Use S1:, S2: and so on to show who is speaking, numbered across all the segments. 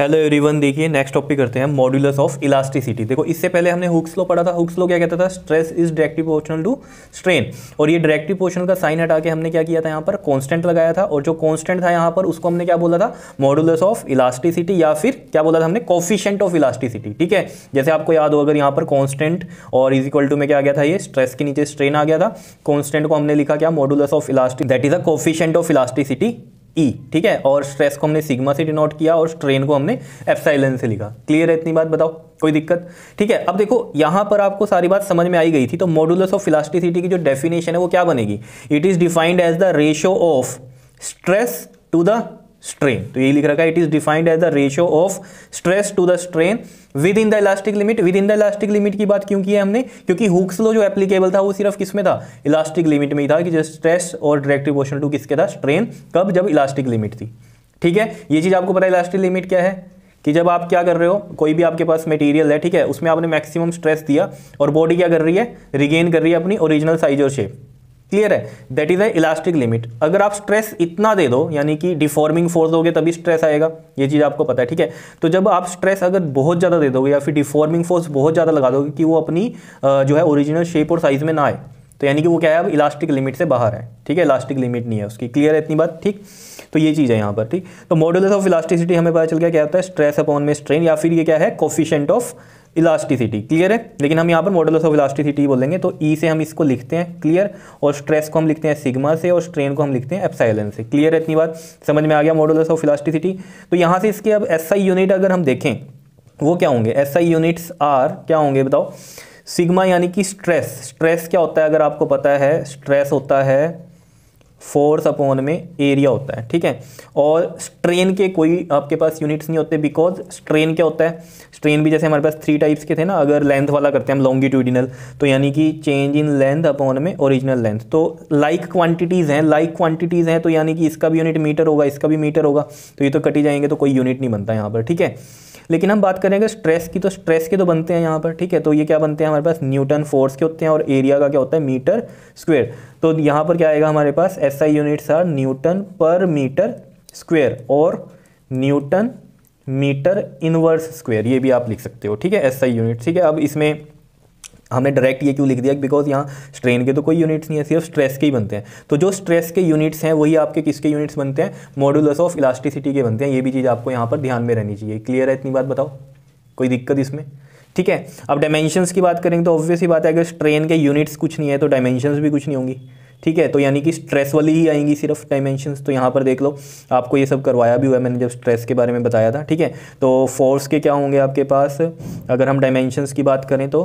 S1: hello everyone देखिए next topic करते हैं मॉड्यूलस ऑफ इलास्टिसिटी देखो इससे पहले हमने हुक्स लो पढ़ा था हुक्स लो क्या कहता था stress is directive proportional to strain और ये डायरेक्टिव प्रोपोर्शनल का साइन हटा के हमने क्या किया था यहाँ पर कांस्टेंट लगाया था और जो कांस्टेंट था यहाँ पर उसको हमने क्या बोला था मॉड्यूलस ऑफ इलास्टिसिटी या फिर क्या बोला था हमने कॉफिशेंट ऑफ इलास्टिसिटी ठीक है जैसे आपको याद हो अगर यहाँ पर कॉन्स्टेंट और इज इक्वल टू में क्या आ गया था ये स्ट्रेस के नीचे स्ट्रेन आ गया था कॉन्स्टेंट को हमने लिखा क्या modulus of elastic that is a coefficient of elasticity E e, ठीक है और स्ट्रेस को हमने सिग्मा से डिनोट किया और स्ट्रेन को हमने एफसाइलन से लिखा क्लियर है इतनी बात बताओ कोई दिक्कत ठीक है अब देखो यहां पर आपको सारी बात समझ में आई गई थी तो मॉडुलस ऑफ इलास्टिसिटी की जो डेफिनेशन है वो क्या बनेगी it is defined as the ratio of stress to the strain तो ये लिख रखा है it is defined as the ratio of stress to the strain within the elastic limit within the elastic limit की बात क्यों की है हमने क्योंकि हुक्स लो जो एप्लीकेबल था वो सिर्फ किसमें था इलास्टिक लिमिट में ही था कि जो स्ट्रेस और डायरेक्ट पोशन टू किसके था स्ट्रेन कब जब इलास्टिक लिमिट थी ठीक है ये चीज़ आपको पता है इलास्टिक लिमिट क्या है कि जब आप क्या कर रहे हो कोई भी आपके पास मटेरियल है ठीक है उसमें आपने मैक्सिमम स्ट्रेस दिया और बॉडी क्या कर रही है रिगेन कर रही है अपनी ओरिजिनल साइज और शेप क्लियर है that is a elastic limit अगर आप स्ट्रेस इतना दे दो यानी कि डिफॉर्मिंग फोर्स दोगे तभी स्ट्रेस आएगा ये चीज़ आपको पता है ठीक है तो जब आप स्ट्रेस अगर बहुत ज़्यादा दे दोगे या फिर डिफॉर्मिंग फोर्स बहुत ज़्यादा लगा दोगे कि वो अपनी जो है ओरिजिनल शेप और साइज़ में ना आए तो यानी कि वो क्या है अब इलास्टिक लिमिट से बाहर है ठीक है इलास्टिक लिमिट नहीं है उसकी क्लियर है इतनी बात ठीक तो ये चीज़ है यहाँ पर ठीक तो मॉडुलस ऑफ इलास्टिसिटी हमें पता चल गया क्या होता है स्ट्रेस अपॉन में स्ट्रेन या फिर ये क्या है कोफिशेंट ऑफ इलास्टिसिटी क्लियर है लेकिन हम यहाँ पर मॉडल्स ऑफ इलास्टिसिटी बोलेंगे तो ई e से हम इसको लिखते हैं क्लियर और स्ट्रेस को हम लिखते हैं सिग्मा से और स्ट्रेन को हम लिखते हैं एप्साइलन से क्लियर है इतनी बात समझ में आ गया मॉडल्स ऑफ इलास्टिसिटी तो यहाँ से इसके अब एस यूनिट अगर हम देखें वो क्या होंगे एस यूनिट्स आर क्या होंगे बताओ सिग्मा यानी कि स्ट्रेस स्ट्रेस क्या होता है अगर आपको पता है स्ट्रेस होता है फोर्स अपॉन में एरिया होता है ठीक है और स्ट्रेन के कोई आपके पास यूनिट्स नहीं होते बिकॉज स्ट्रेन क्या होता है स्ट्रेन भी जैसे हमारे पास थ्री टाइप्स के थे ना अगर लेंथ वाला करते हैं हम लॉन्गिट्यूडिनल तो यानी कि चेंज इन लेंथ अपॉन में ओरिजिनल लेंथ तो लाइक क्वांटिटीज़ हैं लाइक क्वांटिटीज़ हैं तो यानी कि इसका भी यूनिट मीटर होगा इसका भी मीटर होगा तो ये तो कटी जाएंगे तो कोई यूनिट नहीं बनता यहाँ पर ठीक है लेकिन हम बात करेंगे स्ट्रेस की तो स्ट्रेस के तो बनते हैं यहाँ पर ठीक है तो ये क्या बनते हैं हमारे पास न्यूटन फोर्स के होते हैं और एरिया का क्या होता है मीटर स्क्वेयर तो यहाँ पर क्या आएगा हमारे पास S I units are newton per metre square और न्यूटन मीटर इनवर्स स्क्वेयर ये भी आप लिख सकते हो ठीक है एस आई यूनिट ठीक है अब इसमें हमने डायरेक्ट ये क्यों लिख दिया बिकॉज यहाँ स्ट्रेन के तो कोई यूनिट्स नहीं है सिर्फ स्ट्रेस के ही बनते हैं तो जो स्ट्रेस के यूनिट्स हैं वही आपके किसके यूनिट्स बनते हैं मॉडुलस ऑफ इलास्टिसिटी के बनते हैं ये भी चीज़ आपको यहाँ पर ध्यान में रहनी चाहिए क्लियर है इतनी बात बताओ कोई दिक्कत इसमें ठीक है अब डायमेंशंस की बात करेंगे तो ऑब्वियस ही बात है अगर स्ट्रेन के यूनिट्स कुछ नहीं है तो डायमेंशंस भी कुछ नहीं होंगी ठीक है तो यानी कि स्ट्रेस वाली ही आएंगी सिर्फ डायमेंशंस तो यहाँ पर देख लो आपको ये सब करवाया भी हुआ है मैंने जब स्ट्रेस के बारे में बताया था ठीक है तो फोर्स के क्या होंगे आपके पास अगर हम डायमेंशंस की बात करें तो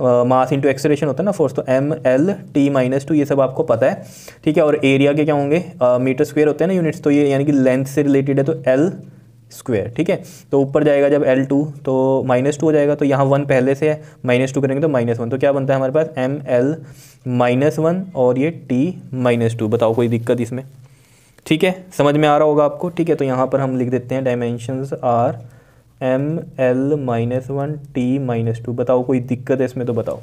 S1: मास इंटू एक्सलेशन होता है ना फोर्स तो M L T minus two ये सब आपको पता है ठीक है और एरिया के क्या होंगे मीटर स्क्वेयर होते हैं ना यूनिट्स तो ये यानी कि लेंथ से रिलेटेड है तो एल स्क्वेयर ठीक है तो ऊपर जाएगा जब एल टू तो माइनस टू हो जाएगा तो यहाँ वन पहले से है माइनस टू करेंगे तो माइनस वन तो क्या बनता है हमारे पास एम एल माइनस वन और ये टी माइनस टू बताओ कोई दिक्कत इसमें ठीक है समझ में आ रहा होगा आपको ठीक है तो यहाँ पर हम लिख देते हैं dimensions are M L minus one T minus two बताओ कोई दिक्कत है इसमें तो बताओ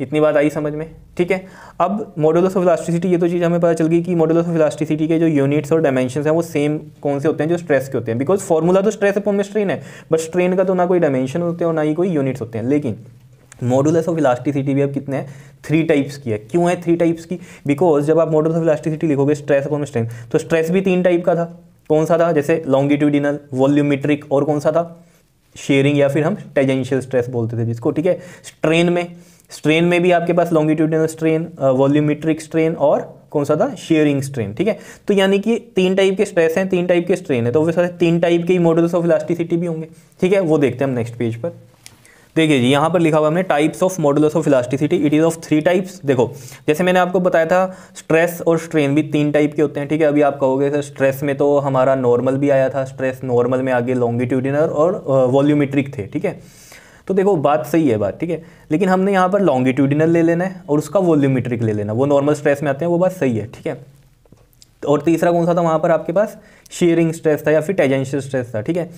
S1: इतनी बात आई समझ में ठीक है अब मॉडल ऑफ इलास्टिसिटी ये तो चीज़ हमें पता चल गई कि मॉडल ऑफ इलास्टिसिटी के जो यूनिट्स और डायमेंशन हैं वो सेम कौन से होते हैं जो स्ट्रेस के होते हैं बिकॉज फॉर्मूला तो स्ट्रेस अपॉन में स्ट्रेन है बट स्ट्रेन का तो ना कोई डायमेंशन होते हैं और ना ही कोई यूनिट्स होते हैं लेकिन मॉडल ऑफ इलास्टिसिटी भी अब कितने हैं थ्री टाइप्स की है क्यों है थ्री टाइप्स की बिकॉज जब आप मॉडल ऑफ इलास्टिसिटी लिखोगे स्ट्रेस अपॉन स्ट्रेन तो स्ट्रेस भी तीन टाइप का था कौन सा था जैसे लॉन्गिट्यूडिनल वॉल्यूमेट्रिक और कौन सा था शेयरिंग या फिर हम टेजेंशियल स्ट्रेस बोलते थे जिसको ठीक है स्ट्रेन में स्ट्रेन में भी आपके पास लॉन्गिट्यूडिनल स्ट्रेन वॉल्यूमेट्रिक स्ट्रेन और कौन सा था शेयरिंग स्ट्रेन ठीक है तो यानी कि तीन टाइप के स्ट्रेस हैं तीन टाइप के स्ट्रेन है तो वैसे तीन टाइप के मॉडल्स ऑफ इलास्टिसिटी भी होंगे ठीक है वो देखते हैं हम नेक्स्ट पेज पर देखिए जी यहाँ पर लिखा हुआ हमने types of modulus of elasticity it is of three types देखो जैसे मैंने आपको बताया था स्ट्रेस और स्ट्रेन भी तीन टाइप के होते हैं ठीक है अभी आप कहोगे सर स्ट्रेस में तो हमारा नॉर्मल भी आया था स्ट्रेस नॉर्मल में आगे लॉन्गिट्यूडिनर और वॉल्यूमेट्रिक थे ठीक है तो देखो बात सही है बात ठीक है लेकिन हमने यहाँ पर लॉन्गिट्यूडिनल ले लेना है और उसका वॉल्यूमेट्रिक ले लेना वो नॉर्मल स्ट्रेस में आते हैं वो बात सही है ठीक है और तीसरा कौन सा था वहाँ पर आपके पास शेयरिंग स्ट्रेस था या फिर टेजेंशियल स्ट्रेस था ठीक है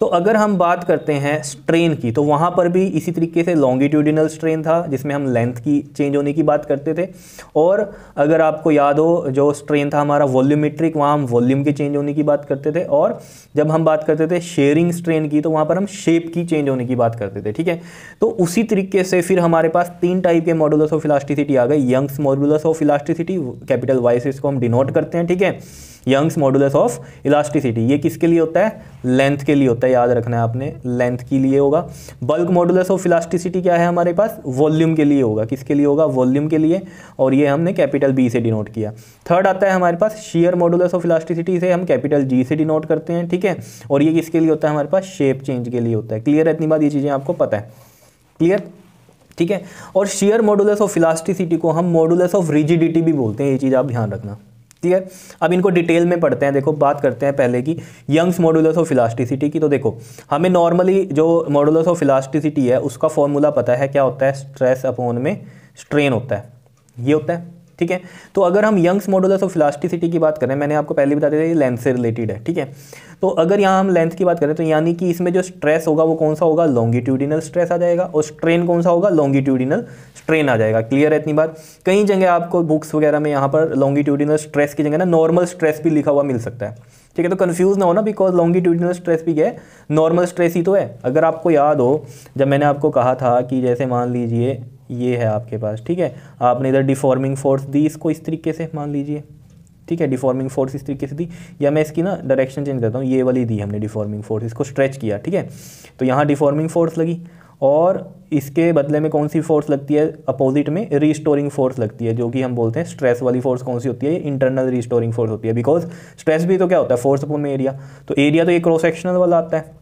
S1: तो अगर हम बात करते हैं स्ट्रेन की तो वहाँ पर भी इसी तरीके से लॉन्गिट्यूडिनल स्ट्रेन था जिसमें हम लेंथ की चेंज होने की बात करते थे और अगर आपको याद हो जो स्ट्रेन था हमारा वॉल्यूमेट्रिक वहाँ हम वॉल्यूम के चेंज होने की बात करते थे और जब हम बात करते थे शेयरिंग स्ट्रेन की तो वहाँ पर हम शेप की चेंज होने की बात करते थे ठीक है तो उसी तरीके से फिर हमारे पास तीन टाइप के मॉडुलस ऑफ इलास्टिसिटी आ गए Young's modulus of elasticity capital Y's इसको हम डिनोट करते हैं ठीक है यंग्स मॉडुलस ऑफ इलास्टिसिटी ये किसके लिए होता है लेंथ के लिए होता है याद रखना है आपने लेंथ के लिए होगा बल्क मॉडुलस ऑफ इलास्टिसिटी क्या है हमारे पास वॉल्यूम के लिए होगा किसके लिए होगा वॉल्यूम के लिए और ये हमने कैपिटल बी से डिनोट किया थर्ड आता है हमारे पास शेयर मॉडुलस ऑफ इलास्टिसिटी से हम कैपिटल जी से डिनोट करते हैं ठीक है और ये किसके लिए होता है हमारे पास शेप चेंज के लिए होता है क्लियर है इतनी बात ये चीज़ें आपको पता है क्लियर ठीक है और शेयर मॉडुलस ऑफ इलास्टिसिटी को हम मॉडुलस ऑफ रिजिडिटी भी बोलते हैं ये चीज़ आप ध्यान रखना ठीक है अब इनको डिटेल में पढ़ते हैं देखो बात करते हैं पहले की यंग्स मॉडुलस ऑफ इलास्टिसिटी की तो देखो हमें नॉर्मली जो मॉडुलस ऑफ इलास्टिसिटी है उसका फॉर्मूला पता है क्या होता है स्ट्रेस अपॉन में स्ट्रेन होता है ये होता है ठीक है तो अगर हम यंग्स मॉडुलस ऑफ इलास्टिसिटी की बात करें मैंने आपको पहले बता दिया लेंथ लेंस से रिलेटेड है ठीक है तो अगर यहाँ हम लेंथ की बात करें तो यानी कि इसमें जो स्ट्रेस होगा वो कौन सा होगा लॉन्गिट्यूडिनल स्ट्रेस आ जाएगा और स्ट्रेन कौन सा होगा लॉन्गिट्यूडिनल स्ट्रेन आ जाएगा क्लियर है इतनी बात कई जगह आपको बुक्स वगैरह में यहाँ पर लॉन्गिट्यूडिनल स्ट्रेस की जगह ना नॉर्मल स्ट्रेस भी लिखा हुआ मिल सकता है ठीक है तो कन्फ्यूज ना हो ना बिकॉज लॉन्गिट्यूडिनल स्ट्रेस भी क्या है नॉर्मल स्ट्रेस ही तो है अगर आपको याद हो जब मैंने आपको कहा था कि जैसे मान लीजिए ये है आपके पास ठीक है आपने इधर डिफॉर्मिंग फोर्स दी इसको इस तरीके से मान लीजिए ठीक है डिफॉर्मिंग फोर्स इस तरीके से दी या मैं इसकी ना डायरेक्शन चेंज करता हूँ ये वाली दी हमने डिफॉर्मिंग फोर्स इसको स्ट्रेच किया ठीक है तो यहाँ डिफॉर्मिंग फोर्स लगी और इसके बदले में कौन सी फोर्स लगती है अपोजिट में रीस्टोरिंग फोर्स लगती है जो कि हम बोलते हैं स्ट्रेस वाली फोर्स कौन सी होती है इंटरनल रीस्टोरिंग फोर्स होती है बिकॉज स्ट्रेस भी तो क्या होता है फोर्स अपॉन एरिया तो एरिया तो ये क्रॉस सेक्शनल वाला आता है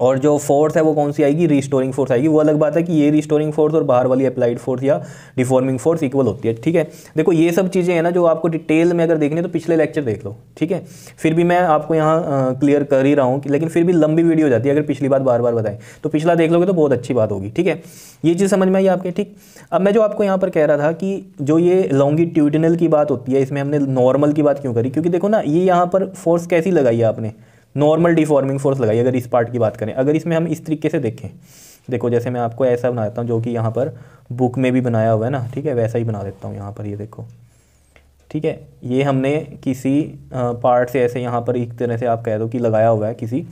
S1: और जो फोर्स है वो कौन सी आएगी रिस्टोरिंग फोर्स आएगी वो अलग बात है कि ये रिस्टोरिंग फोर्स और बाहर वाली अप्लाइड फोर्स या डिफॉर्मिंग फोर्स इक्वल होती है ठीक है देखो ये सब चीज़ें हैं ना जो आपको डिटेल में अगर देखनी तो पिछले लेक्चर देख लो ठीक है फिर भी मैं आपको यहाँ क्लियर कर ही रहा हूँ लेकिन फिर भी लंबी वीडियो हो जाती है अगर पिछली बार बार बार बताएं तो पिछला देख लोगे तो बहुत अच्छी बात होगी ठीक है ये चीज़ समझ में आई आपके ठीक अब मैं जो आपको यहाँ पर कह रहा था कि जो ये लॉन्गिट्यूडिनल की बात होती है इसमें हमने नॉर्मल की बात क्यों करी क्योंकि देखो ना ये यहाँ पर फोर्स कैसी लगाई है आपने नॉर्मल डिफॉर्मिंग फोर्स लगाई अगर इस पार्ट की बात करें अगर इसमें हम इस तरीके से देखें देखो जैसे मैं आपको ऐसा बना देता हूँ जो कि यहाँ पर बुक में भी बनाया हुआ है ना ठीक है वैसा ही बना देता हूँ यहाँ पर ये यह देखो ठीक है ये हमने किसी पार्ट से ऐसे यहाँ पर एक तरह से आप कह दो कि लगाया हुआ है किसी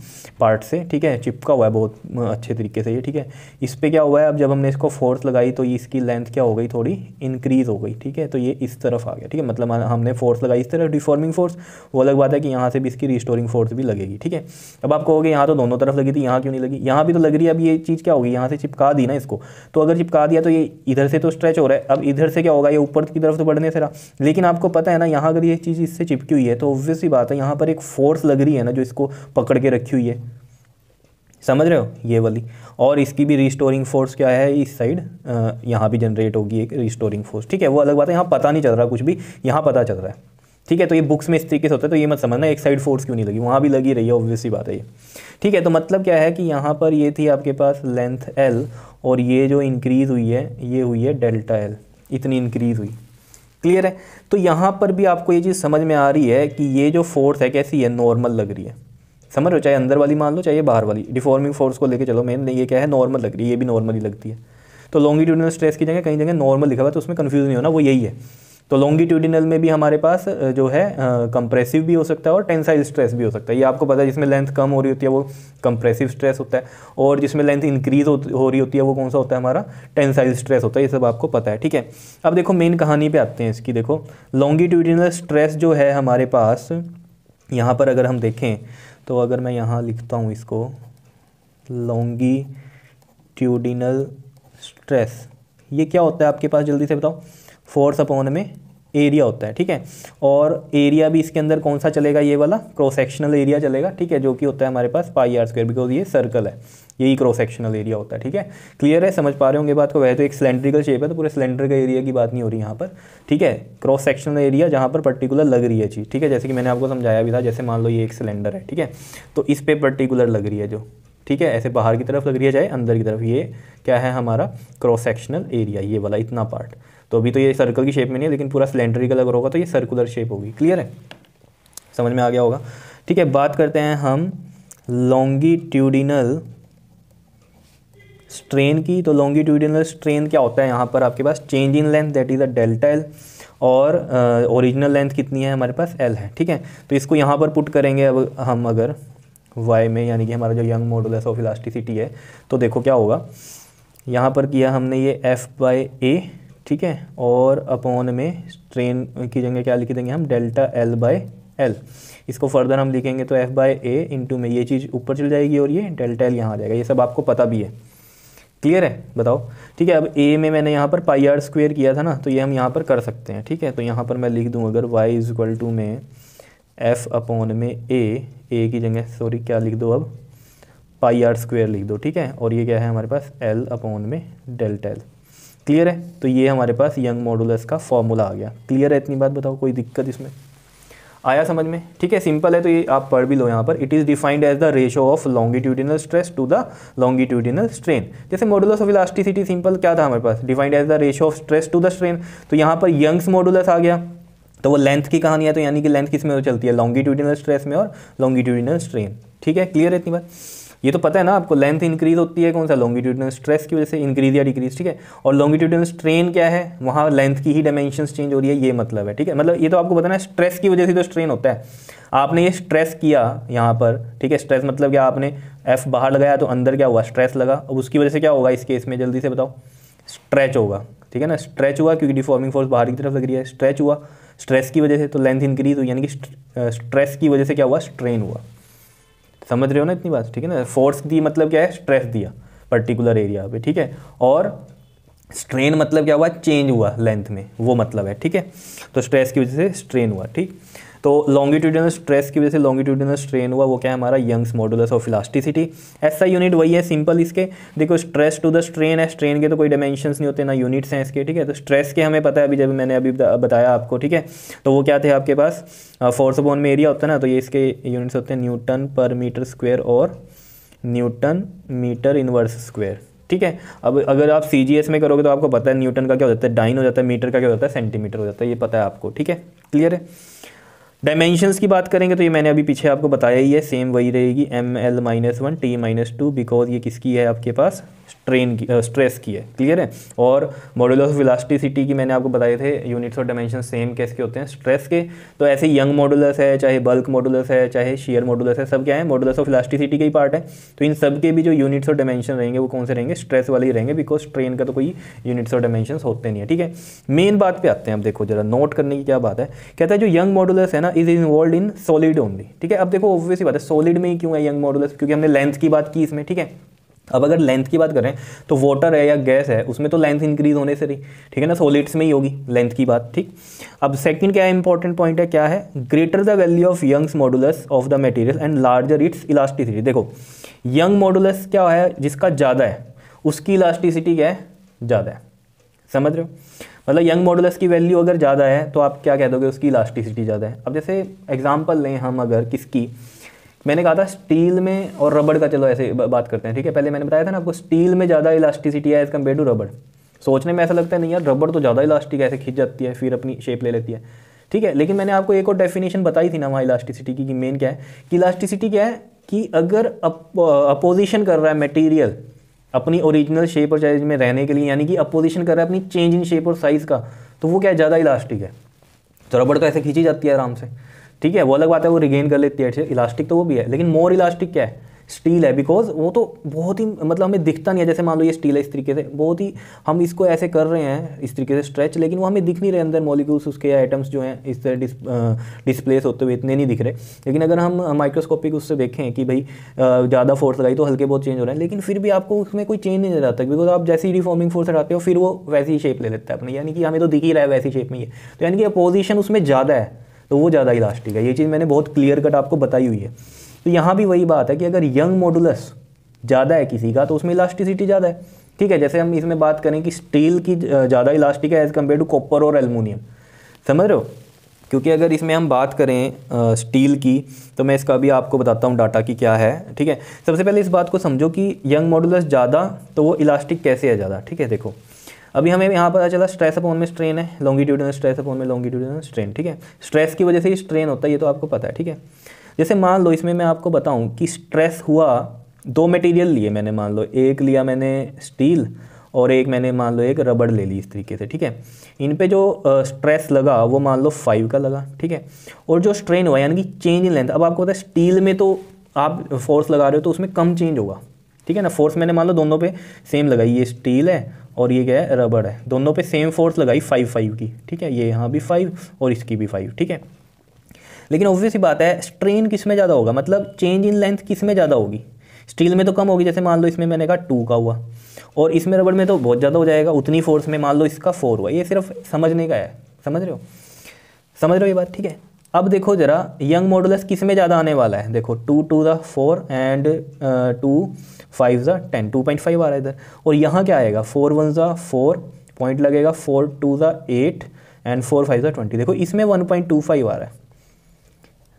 S1: पार्ट से ठीक है चिपका हुआ है बहुत अच्छे तरीके से ये ठीक है इस पर क्या हुआ है अब जब हमने इसको फोर्स लगाई तो इसकी लेंथ क्या हो गई थोड़ी इंक्रीज़ हो गई ठीक है तो ये इस तरफ आ गया ठीक है मतलब हमने फोर्स लगाई इस तरफ डिफॉर्मिंग फोर्स वो अलग बात है कि यहाँ से भी इसकी रिस्टोरिंग फोर्स भी लगेगी ठीक है अब आप कहोगे यहाँ तो दोनों तरफ लगी थी यहाँ क्यों नहीं लगी यहाँ भी तो लग रही है अब ये चीज़ क्या होगी यहाँ से चिपका दी ना इसको तो अगर चिपका दिया तो ये इधर से तो स्ट्रेच हो रहा है अब इधर से क्या होगा ये ऊपर की तरफ तो बढ़ने से रहा लेकिन आपको पता है ना यहाँ अगर ये चीज़ इससे चिपकी हुई है तो ऑब्वियस ही बात है यहाँ पर एक फोर्स लग रही है ना जो इसको पकड़ के रखी हुई है समझ रहे हो ये वाली और इसकी भी रिस्टोरिंग फोर्स क्या है इस साइड यहाँ भी जनरेट होगी एक रिस्टोरिंग फोर्स ठीक है वो अलग बात है यहाँ पता नहीं चल रहा कुछ भी यहाँ पता चल रहा है ठीक है तो ये बुक्स में इस तरीके से होता है तो ये मत समझना एक साइड फोर्स क्यों नहीं लगी वहाँ भी लगी रही है ऑब्वियसली बात है ये ठीक है तो मतलब क्या है कि यहाँ पर ये थी आपके पास लेंथ एल और ये जो इंक्रीज़ हुई है ये हुई है डेल्टा एल इतनी इंक्रीज़ हुई क्लियर है तो यहाँ पर भी आपको ये चीज़ समझ में आ रही है कि ये जो फोर्स है कैसी है नॉर्मल लग रही है समझ हो चाहे अंदर वाली मान लो चाहे बाहर वाली डिफॉर्मिंग फोर्स को लेकर चलो मैंने ये क्या है नॉर्मल लग रही है ये भी नॉर्मल ही लगती है तो लॉन्गिट्यूडनल स्ट्रेस की जगह कहीं जगह नॉर्मल लिखा हुआ है तो उसमें कन्फ्यूज़ नहीं होना वो यही है तो लॉन्गिट्यूडिनल में भी हमारे पास जो है कंप्रेसिव भी हो सकता है और टेंसाइल स्ट्रेस भी हो सकता है ये आपको पता है जिसमें लेंथ कम हो रही होती है वो कंप्रेसिव स्ट्रेस होता है और जिसमें लेंथ इंक्रीज हो रही होती है वो कौन सा होता है हमारा टेंसाइल स्ट्रेस होता है ये सब आपको पता है ठीक है अब देखो मेन कहानी पर आते हैं इसकी देखो लॉन्गिट्यूडिनल स्ट्रेस जो है हमारे पास यहाँ पर अगर हम देखें तो अगर मैं यहाँ लिखता हूँ इसको लॉन्गिट्यूडिनल ट्यूडिनल स्ट्रेस ये क्या होता है आपके पास जल्दी से बताओ फोर्स अपॉन में एरिया होता है ठीक है और एरिया भी इसके अंदर कौन सा चलेगा ये वाला क्रॉस सेक्शनल एरिया चलेगा ठीक है जो कि होता है हमारे पास पाई आर स्क्वायर बिकॉज ये सर्कल है यही क्रॉस सेक्शनल एरिया होता है ठीक है क्लियर है समझ पा रहे होंगे बात को वह तो एक सिलेंड्रिकल शेप है तो पूरे सिलेंडर के एरिया की बात नहीं हो रही यहाँ पर ठीक है क्रॉस सेक्शनल एरिया जहाँ पर पर्टिकुलर लग रही है चीज़ ठीक है जैसे कि मैंने आपको समझाया भी था जैसे मान लो ये एक सिलेंडर है ठीक है तो इस पर पर्टिकुलर लग रही है जो ठीक है ऐसे बाहर की तरफ लग रही है चाहे अंदर की तरफ ये क्या है हमारा क्रॉस सेक्शनल एरिया ये वाला इतना पार्ट तो अभी तो ये सर्कल की शेप में नहीं है लेकिन पूरा सिलेंड्रिकल अगर होगा तो ये सर्कुलर शेप होगी क्लियर है समझ में आ गया होगा ठीक है बात करते हैं हम लॉन्गिट्यूडिनल स्ट्रेन की तो लॉन्गिट्यूडिनल स्ट्रेन क्या होता है यहाँ पर आपके पास change in length that is a delta L और ओरिजिनल लेंथ कितनी है हमारे पास एल है ठीक है तो इसको यहाँ पर पुट करेंगे अब हम अगर वाई में यानी कि हमारा जो यंग है ऑफ इलास्टिसिटी है तो देखो क्या होगा यहाँ पर किया हमने ये एफ बाई ए ठीक है और अपॉन में स्ट्रेन की जगह क्या लिख देंगे हम डेल्टा एल बाय एल इसको फर्दर हम लिखेंगे तो एफ़ बाय ए इंटू में ये चीज़ ऊपर चल जाएगी और ये डेल्टा एल यहाँ आ जाएगा ये सब आपको पता भी है क्लियर है बताओ ठीक है अब ए में मैंने यहाँ पर पाई आर स्क्वेयर किया था ना तो ये हम यहाँ पर कर सकते हैं ठीक है तो यहाँ पर मैं लिख दूँ अगर वाई इज इक्वल टू में एफ़ अपॉन में ए ए की जगह सॉरी क्या लिख दो अब पाई आर स्क्वेयर लिख दो ठीक है और ये क्या है हमारे पास एल अपॉन में डेल्टा एल क्लियर है तो ये हमारे पास यंग मॉडुलस का फॉर्मूला आ गया क्लियर है इतनी बात बताओ कोई दिक्कत इसमें आया समझ में ठीक है सिंपल है तो ये आप पढ़ भी लो यहाँ पर it is defined as the ratio of longitudinal stress to the longitudinal strain जैसे मॉडुलस ऑफ इलास्टिसिटी सिंपल क्या था हमारे पास defined as the ratio of stress to the strain तो यहाँ पर यंग्स मॉडुलस आ गया तो वो लेंथ की कहानी है तो यानी कि लेंथ किस में चलती है लॉन्गिट्यूडिनल स्ट्रेस में और लॉन्गिट्यूडिनल स्ट्रेन ठीक है क्लियर है इतनी बात ये तो पता है ना आपको लेंथ इंक्रीज होती है कौन सा लॉन्गिट्यूडनल स्ट्रेस की वजह से इंक्रीज या डिक्रीज ठीक है और लॉन्गिट्यूडनल स्ट्रेन क्या है वहाँ लेंथ की ही डायमेंशन चेंज हो रही है ये मतलब है ठीक है मतलब ये तो आपको पता ना स्ट्रेस की वजह से तो स्ट्रेन होता है आपने ये स्ट्रेस किया यहाँ पर ठीक है स्ट्रेस मतलब क्या आपने एफ बाहर लगाया तो अंदर क्या हुआ स्ट्रेस लगा अब उसकी वजह से क्या होगा इस केस में जल्दी से बताओ स्ट्रेच होगा ठीक है ना स्ट्रेच हुआ क्योंकि डिफॉर्मिंग फोर्स बाहर की तरफ लग रही है स्ट्रेच हुआ स्ट्रेस की वजह से तो लेंथ इंक्रीज हुई यानी कि स्ट्रेस की वजह से क्या हुआ स्ट्रेन हुआ समझ रहे हो ना इतनी बात ठीक है ना फोर्स दी मतलब क्या है स्ट्रेस दिया पर्टिकुलर एरिया पे ठीक है और स्ट्रेन मतलब क्या हुआ चेंज हुआ लेंथ में वो मतलब है ठीक है तो स्ट्रेस की वजह से स्ट्रेन हुआ ठीक तो लॉन्गिट्यूडनल स्ट्रेस की वजह से लॉन्गिट्यूडनल स्ट्रेन हुआ वो क्या है हमारा यंग्स मॉडुलस ऑफ इलास्टिसिटी ऐसा यूनिट वही है सिंपल इसके देखो स्ट्रेस टू द स्ट्रेन है स्ट्रेन के तो कोई डायमेंशन नहीं होते ना यूनिट्स हैं इसके ठीक है तो स्ट्रेस के हमें पता है अभी जब मैंने अभी बताया आपको ठीक है तो वो क्या थे आपके पास फोर्स बोन में एरिया होता है ना तो ये इसके यूनिट्स होते हैं न्यूटन पर मीटर स्क्वेयर और न्यूटन मीटर इनवर्स स्क्वेयर ठीक है अब अगर आप सी में करोगे तो आपको पता है न्यूटन का क्या हो जाता है डाइन हो जाता है मीटर का क्या हो जाता है सेंटीमीटर हो जाता है ये पता है आपको ठीक है क्लियर है डायमेंशंस की बात करेंगे तो ये मैंने अभी पीछे आपको बताया ही है सेम वही रहेगी M L minus one T minus two because ये किसकी है आपके पास स्ट्रेन की स्ट्रेस की है क्लियर है और मॉडल ऑफ इलास्टिसिटी की मैंने आपको बताए थे यूनिट्स और डायमेंशन सेम कैसे के होते हैं स्ट्रेस के तो ऐसे यंग मॉडुलस है चाहे बल्क मॉडुलस है चाहे शेयर मॉडुलस है सब क्या है मॉडल ऑफ इलास्टिसिटी के ही पार्ट है तो इन सब के भी जो यूनिट्स और डायमेंशन रहेंगे वो कौन से रहेंगे स्ट्रेस वाले ही रहेंगे बिकॉज स्ट्रेन का तो कोई यूनिट्स और डायमेंशन होते नहीं है ठीक है मेन बात पे आते हैं अब देखो जरा नोट करने की क्या बात है कहता है जो यंग मॉडुलस है ना is involve in solid only ठीक है अब देखो ऑब्वियसली बात है सॉलिड में ही क्यों है यंग मॉडुलस क्योंकि हमने लेंथ की बात की इसमें ठीक है अब अगर लेंथ की बात करें तो वाटर है या गैस है उसमें तो लेंथ इंक्रीज होने से रही ठीक है ना सोलिड्स में ही होगी लेंथ की बात ठीक अब सेकंड क्या इंपॉर्टेंट पॉइंट है क्या है greater the value of Young's modulus of the material and larger its elasticity देखो यंग मॉडुलस क्या है जिसका ज़्यादा है उसकी इलास्टिसिटी क्या है ज़्यादा है समझ रहे हो मतलब यंग मॉडुलस की वैल्यू अगर ज़्यादा है तो आप क्या कह दोगे उसकी इलास्टिसिटी ज़्यादा है अब जैसे एग्जाम्पल लें हम अगर किसकी मैंने कहा था स्टील में और रबड़ का चलो ऐसे बात करते हैं ठीक है पहले मैंने बताया था ना आपको स्टील में ज़्यादा इलास्टिसिटी है एज़ कम्पेयर टू रबड़ सोचने में ऐसा लगता है नहीं यार रबड़ तो ज़्यादा इलास्टिक ऐसे खींच जाती है फिर अपनी शेप ले लेती है ठीक है लेकिन मैंने आपको एक और डेफिनेशन बताई थी ना वहाँ इलास्टिसिटी की कि मेन क्या है कि इलास्टिसिटी क्या है कि अगर अपोजिशन कर रहा है मटीरियल अपनी ओरिजिनल शेप और साइज में रहने के लिए यानी कि अपोजिशन कर रहा है अपनी चेंज इन शेप और साइज़ का तो वो क्या ज़्यादा इलास्टिक है तो रबड़ का तो ऐसे खींची जाती है आराम से ठीक है वो अलग बात है वो रिगेन कर लेती है इलास्टिक तो वो भी है लेकिन मोर इलास्टिक क्या है स्टील है बिकॉज वो तो बहुत ही मतलब हमें दिखता नहीं है जैसे मान लो ये स्टील है इस तरीके से बहुत ही हम इसको ऐसे कर रहे हैं इस तरीके से स्ट्रेच लेकिन वो हमें दिख नहीं रहे अंदर मॉलिक्यूल्स उसके या आइटम्स जो हैं इस तरह डिस, डिस्प्लेस होते हुए इतने नहीं दिख रहे लेकिन अगर हम माइक्रोस्कोपिक उससे देखें कि भाई ज़्यादा फोर्स लगाई तो हल्के बहुत चेंज हो रहे हैं लेकिन फिर भी आपको उसमें कोई चेंज नहीं जाता बिकॉज आप जैसे ही रिफॉर्मिंग फोर्स हटाते हो फिर वो वैसी ही शेप ले लेता है अपने यानी कि हमें तो दिख ही रहा है वैसी शेप में ही तो यानी कि अपोजिशन उसमें ज़्यादा है तो वो ज़्यादा इलास्टिक है ये चीज़ मैंने बहुत क्लियर कट आपको बताई हुई है तो यहाँ भी वही बात है कि अगर यंग मॉडुलस ज़्यादा है किसी का तो उसमें इलास्टिसिटी ज़्यादा है ठीक है जैसे हम इसमें बात करें कि स्टील की ज़्यादा इलास्टिक है एज़ कम्पेयर टू कॉपर और एलमोनियम समझ रहे हो क्योंकि अगर इसमें हम बात करें आ, स्टील की तो मैं इसका भी आपको बताता हूँ डाटा की क्या है ठीक है सबसे पहले इस बात को समझो कि यंग मॉडुलस ज़्यादा तो वो इलास्टिक कैसे है ज़्यादा ठीक है देखो अभी हमें यहाँ पता चला स्ट्रेस अपॉन में स्ट्रेन है लॉन्गीट्यूडनल स्ट्रेस अपॉन में लॉन्गीट्यूडनल स्ट्रेन ठीक है स्ट्रेस की वजह से ही स्ट्रेन होता है ये तो आपको पता है ठीक है जैसे मान लो इसमें मैं आपको बताऊँ कि स्ट्रेस हुआ दो मटेरियल लिए मैंने मान लो एक लिया मैंने स्टील और एक मैंने मान लो एक रबड़ ले ली इस तरीके से ठीक है इन पे जो स्ट्रेस लगा वो मान लो फाइव का लगा ठीक है और जो स्ट्रेन हुआ यानी कि चेंज इन लेंथ अब आपको पता है स्टील में तो आप फोर्स लगा रहे हो तो उसमें कम चेंज होगा ठीक है ना फोर्स मैंने मान लो दोनों पे सेम लगाई ये स्टील है और ये क्या है रबड़ है दोनों पे सेम फोर्स लगाई फाइव फाइव की ठीक है ये यहाँ भी फाइव और इसकी भी फाइव ठीक है लेकिन ऑब्वियस ही बात है स्ट्रेन किस में ज़्यादा होगा मतलब चेंज इन लेंथ किस में ज़्यादा होगी स्टील में तो कम होगी जैसे मान लो इसमें मैंने कहा टू का हुआ और इसमें रबड़ में तो बहुत ज़्यादा हो जाएगा उतनी फोर्स में मान लो इसका फोर हुआ ये सिर्फ समझने का है समझ रहे हो समझ रहे हो ये बात ठीक है अब देखो ज़रा यंग मॉडुलस किस में ज़्यादा आने वाला है देखो two two the four and two five ज़ा टेन टू पॉइंट फाइव आ रहा है इधर और यहाँ क्या आएगा फोर वन ज़ा फोर पॉइंट लगेगा फोर टू ज़ा एट एंड फोर फाइव ज़ा ट्वेंटी देखो इसमें वन पॉइंट टू फाइव आ रहा है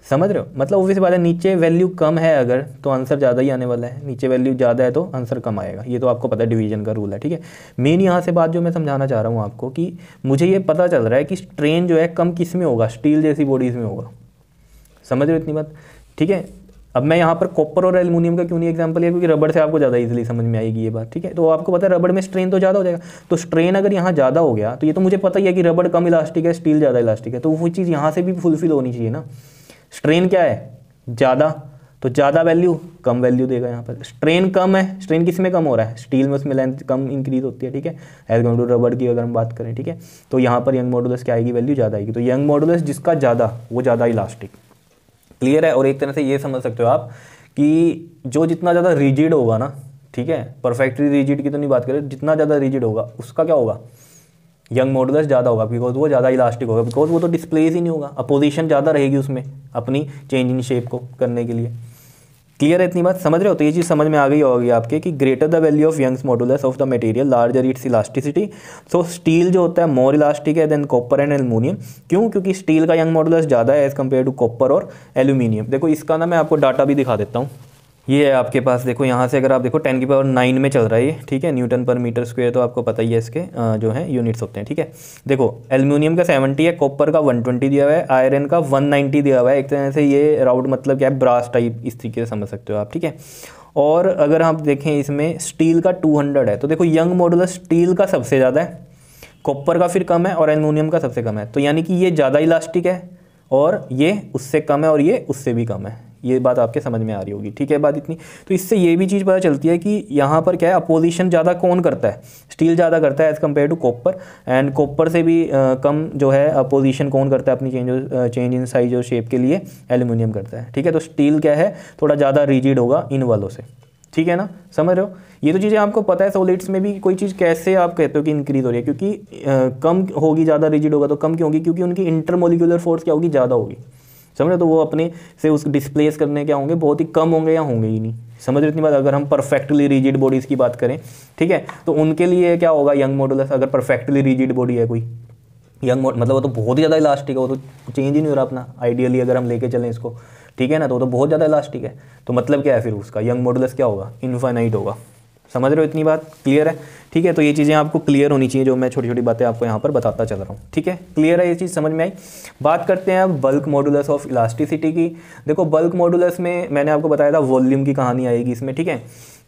S1: समझ रहे हो मतलब ऑब्वियस बात है नीचे वैल्यू कम है अगर तो आंसर ज़्यादा ही आने वाला है नीचे वैल्यू ज़्यादा है तो आंसर कम आएगा ये तो आपको पता है डिवीजन का रूल है ठीक है मेन यहाँ से बात जो मैं समझाना चाह रहा हूँ आपको कि मुझे ये पता चल रहा है कि स्ट्रेन जो है कम किस में होगा स्टील जैसी बॉडीज़ में होगा समझ रहे हो इतनी बात ठीक है अब मैं यहाँ पर कॉपर और एलमिनियम का क्यों नहीं एग्जाम्पल लिया क्योंकि रबड़ से आपको ज़्यादा इजीली समझ में आएगी ये बात ठीक है तो आपको पता है रबड़ में स्ट्रेन तो ज़्यादा हो जाएगा तो स्ट्रेन अगर यहाँ ज़्यादा हो गया तो ये तो मुझे पता ही है कि रबड़ कम इलास्टिक है स्टील ज़्यादा इलास्टिक है तो वो चीज़ यहाँ से भी फुलफिल होनी चाहिए ना स्ट्रेन क्या है ज़्यादा तो ज़्यादा वैल्यू कम वैल्यू देगा यहाँ पर स्ट्रेन कम है स्ट्रेन किस में कम हो रहा है स्टील में उसमें लेंथ कम इंक्रीज होती है ठीक है एज कम्पेयर टू रबड़ की अगर हम बात करें ठीक है तो यहाँ पर यंग मॉडुलस क्या आएगी वैल्यू ज़्यादा आएगी तो यंग मॉडुलस जिसका ज़्यादा वो ज़्यादा इलास्टिक क्लियर है और एक तरह से ये समझ सकते हो आप कि जो जितना ज़्यादा रिजिड होगा ना ठीक है परफेक्टली रिजिड की तो नहीं बात करें जितना ज़्यादा रिजिड होगा उसका क्या होगा यंग मॉडल्स ज़्यादा होगा बिकॉज वो ज़्यादा इलास्टिक होगा बिकॉज वो तो डिस्प्लेस ही नहीं होगा अपोजिशन ज़्यादा रहेगी उसमें अपनी चेंज इन शेप को करने के लिए क्लियर है इतनी बात समझ रहे हो तो ये चीज़ समझ में आ गई होगी आपके कि greater the value of Young's modulus of the material larger its elasticity so steel जो होता है मोर इलास्टिक है देन कॉपर एंड एलुमिनियम क्यों क्योंकि स्टील का यंग मॉडुलस ज़्यादा है एज कम्पेयर टू कॉपर और एल्यूमिनियम देखो इसका ना मैं आपको डाटा भी दिखा देता हूँ ये है आपके पास देखो यहाँ से अगर आप देखो टेन की पावर नाइन में चल रहा है ये ठीक है न्यूटन पर मीटर स्क्वेयर तो आपको पता ही है इसके जो है यूनिट्स होते हैं ठीक है देखो एल्यूमिनियम का सेवेंटी है कॉपर का वन ट्वेंटी दिया हुआ है आयरन का वन नाइन्टी दिया हुआ है एक तरह से ये राउट मतलब क्या है ब्रास टाइप इस तरीके से समझ सकते हो आप ठीक है और अगर आप देखें इसमें स्टील का टू हंड्रेड है तो देखो यंग मॉडल स्टील का सबसे ज़्यादा है कॉपर का फिर कम है और एल्यूमिनियम का सबसे कम है तो यानी कि ये ज़्यादा इलास्टिक है और ये उससे कम है और ये उससे भी कम है ये बात आपके समझ में आ रही होगी ठीक है बात इतनी तो इससे ये भी चीज़ पता चलती है कि यहाँ पर क्या है अपोजिशन ज़्यादा कौन करता है स्टील ज़्यादा करता है as compare to copper and copper से भी आ, कम जो है अपोजिशन कौन करता है अपनी चेंज चेंज इन साइज और शेप के लिए एल्यूमिनियम करता है ठीक है तो स्टील क्या है थोड़ा ज़्यादा रिजिड होगा इन वालों से ठीक है ना समझ रहे हो ये तो चीज़ें आपको पता है सोलिड्स में भी कोई चीज़ कैसे आप कहते हो कि इंक्रीज़ हो रही है क्योंकि आ, कम होगी ज़्यादा रिजिड होगा तो कम क्यों होगी क्योंकि उनकी इंटरमोलिकुलर फोर्स क्या होगी ज़्यादा होगी समझ रहे तो वो अपने से उस डिस्प्लेस करने क्या होंगे बहुत ही कम होंगे या होंगे ही नहीं समझ रहे इतनी बात अगर हम परफेक्टली रिजिड बॉडीज़ की बात करें ठीक है तो उनके लिए क्या होगा यंग मॉडल अगर परफेक्टली रिजिड बॉडी है कोई यंग मॉडल मतलब वो तो बहुत ही ज़्यादा इलास्टिक है वो तो चेंज ही नहीं हो रहा अपना आइडियली अगर हम लेके चलें इसको ठीक है ना तो वो तो बहुत ज़्यादा इलास्टिक है तो मतलब क्या है फिर उसका यंग मॉडल्स क्या होगा इनफाइनाइट होगा समझ रहे हो इतनी बात क्लियर है ठीक है तो ये चीज़ें आपको क्लियर होनी चाहिए जो मैं छोटी छोटी बातें आपको यहाँ पर बताता चल रहा हूँ ठीक है क्लियर है ये चीज़ समझ में आई बात करते हैं अब बल्क मॉडुलस ऑफ इलास्टिसिटी की देखो बल्क मॉडुलस में मैंने आपको बताया था वॉल्यूम की कहानी आएगी इसमें ठीक है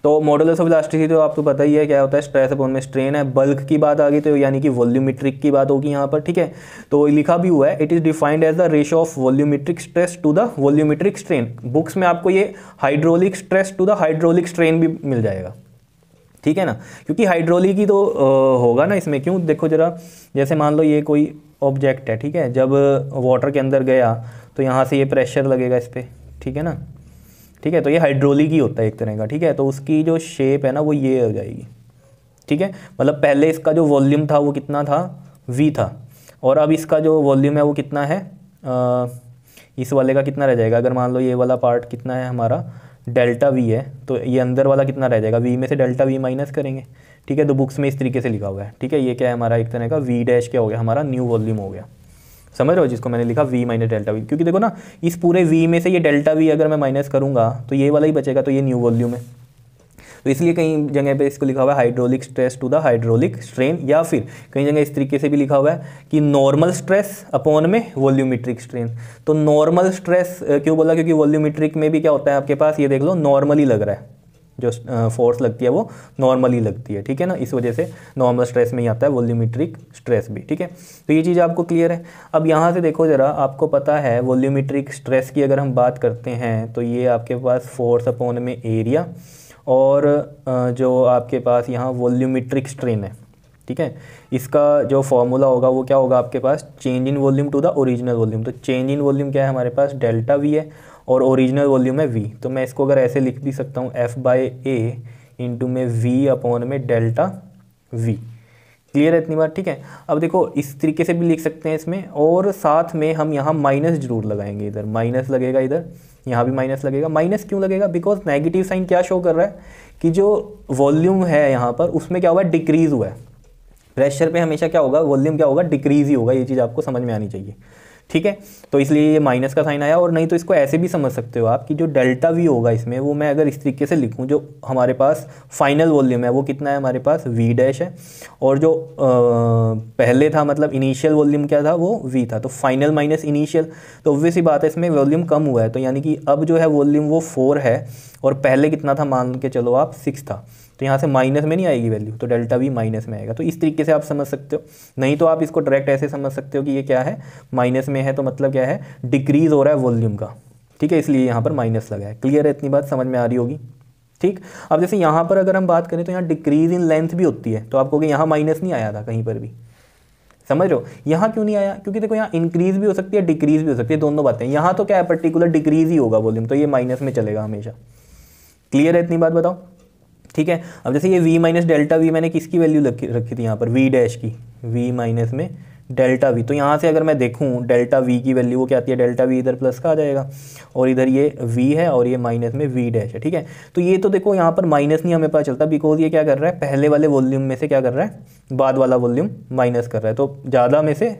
S1: तो मॉडुलस ऑफ इलास्टिसिटी तो आपको पता ही है क्या होता है स्ट्रेस अपॉन में स्ट्रेन है बल्क की बात आ गई तो यानी कि वॉल्यूमेट्रिक की बात होगी यहाँ पर ठीक है तो लिखा भी हुआ है it is defined as the ratio of volumetric stress to the volumetric strain books में आपको ये hydraulic stress to the hydraulic strain भी मिल जाएगा ठीक है ना क्योंकि हाइड्रोलिक ही तो होगा ना इसमें क्यों देखो ज़रा जैसे मान लो ये कोई ऑब्जेक्ट है ठीक है जब वाटर के अंदर गया तो यहाँ से ये प्रेशर लगेगा इस पर ठीक है ना ठीक है तो ये हाइड्रोलिक ही होता है एक तरह का ठीक है तो उसकी जो शेप है ना वो ये हो जाएगी ठीक है मतलब पहले इसका जो वॉल्यूम था वो कितना था वी था और अब इसका जो वॉल्यूम है वो कितना है आ, इस वाले का कितना रह जाएगा अगर मान लो ये वाला पार्ट कितना है हमारा डेल्टा वी है तो ये अंदर वाला कितना रह जाएगा वी में से डेल्टा वी माइनस करेंगे ठीक है तो बुक्स में इस तरीके से लिखा हुआ है ठीक है ये क्या है हमारा एक तरह का वी डैश क्या हो गया हमारा न्यू वॉल्यूम हो गया समझ रहे हो जिसको मैंने लिखा वी माइनस डेल्टा वी क्योंकि देखो ना इस पूरे वी में से ये डेल्टा वी अगर मैं माइनस करूँगा तो ये वाला ही बचेगा तो ये न्यू वॉल्यूम है तो इसलिए कई जगह पे इसको लिखा हुआ है hydraulic stress to the hydraulic strain या फिर कहीं जगह इस तरीके से भी लिखा हुआ है कि नॉर्मल स्ट्रेस अपॉन में वॉल्यूमेट्रिक स्ट्रेन तो नॉर्मल स्ट्रेस क्यों बोला क्योंकि वॉल्यूमेट्रिक में भी क्या होता है आपके पास ये देख लो नॉर्मली लग रहा है जो फोर्स लगती है वो नॉर्मली लगती है ठीक है ना इस वजह से नॉर्मल स्ट्रेस में ही आता है वॉल्यूमेट्रिक स्ट्रेस भी ठीक है तो ये चीज़ आपको क्लियर है अब यहाँ से देखो ज़रा आपको पता है वॉल्यूमेट्रिक स्ट्रेस की अगर हम बात करते हैं तो ये आपके पास फोर्स अपॉन में एरिया और जो आपके पास यहाँ वॉल्यूमेट्रिक स्ट्रेन है ठीक है इसका जो फॉर्मूला होगा वो क्या होगा आपके पास change in volume to the original volume तो चेंज इन वॉल्यूम क्या है हमारे पास डेल्टा वी है और ओरिजिनल वॉल्यूम है वी तो मैं इसको अगर ऐसे लिख भी सकता हूँ एफ बाई ए इंटू में वी अपॉन में डेल्टा वी क्लियर है इतनी बार ठीक है अब देखो इस तरीके से भी लिख सकते हैं इसमें और साथ में हम यहाँ माइनस जरूर लगाएंगे इधर माइनस लगेगा इधर यहाँ भी माइनस लगेगा माइनस क्यों लगेगा बिकॉज नेगेटिव साइन क्या शो कर रहा है कि जो वॉल्यूम है यहाँ पर उसमें क्या हुआ है डिक्रीज़ हुआ है प्रेशर पे हमेशा क्या होगा वॉल्यूम क्या होगा डिक्रीज़ ही होगा ये चीज़ आपको समझ में आनी चाहिए ठीक है तो इसलिए ये माइनस का साइन आया और नहीं तो इसको ऐसे भी समझ सकते हो आप कि जो डेल्टा वी होगा इसमें वो मैं अगर इस तरीके से लिखूँ जो हमारे पास फाइनल वॉल्यूम है वो कितना है हमारे पास वी डैश है और जो आ, पहले था मतलब इनिशियल वॉल्यूम क्या था वो वी था तो फाइनल माइनस इनिशियल तो ऑब्वियस ही बात है इसमें वॉल्यूम कम हुआ है तो यानी कि अब जो है वॉल्यूम वो फोर है और पहले कितना था मान के चलो आप सिक्स था तो यहाँ से माइनस में नहीं आएगी वैल्यू तो डेल्टा वी माइनस में आएगा तो इस तरीके से आप समझ सकते हो नहीं तो आप इसको डायरेक्ट ऐसे समझ सकते हो कि ये क्या है माइनस में है तो मतलब क्या है डिक्रीज़ हो रहा है वॉल्यूम का ठीक है इसलिए यहाँ पर माइनस लगा है क्लियर है इतनी बात समझ में आ रही होगी ठीक अब जैसे यहाँ पर अगर हम बात करें तो यहाँ डिक्रीज़ इन लेंथ भी होती है तो आप कहोगे यहाँ माइनस नहीं आया था कहीं पर भी समझ रहे हो यहाँ क्यों नहीं आया क्योंकि देखो यहाँ इंक्रीज़ भी हो सकती है डिक्रीज़ भी हो सकती है दोनों बातें यहाँ तो क्या है पर्टिकुलर डिक्रीज़ ही होगा वॉल्यूम तो ये माइनस में चलेगा हमेशा क्लियर है इतनी बात बताओ ठीक है अब जैसे ये वी माइनस डेल्टा वी मैंने किसकी वैल्यू रखी थी यहाँ पर वी डैश की वी माइनस में डेल्टा वी तो यहाँ से अगर मैं देखूँ डेल्टा वी की वैल्यू वो क्या आती है डेल्टा वी इधर प्लस का आ जाएगा और इधर ये वी है और ये माइनस में वी डैश है ठीक है तो ये तो देखो यहाँ पर माइनस नहीं हमें पता चलता बिकॉज ये क्या कर रहा है पहले वाले वॉल्यूम में से क्या कर रहा है बाद वाला वॉल्यूम माइनस कर रहा है तो ज़्यादा में से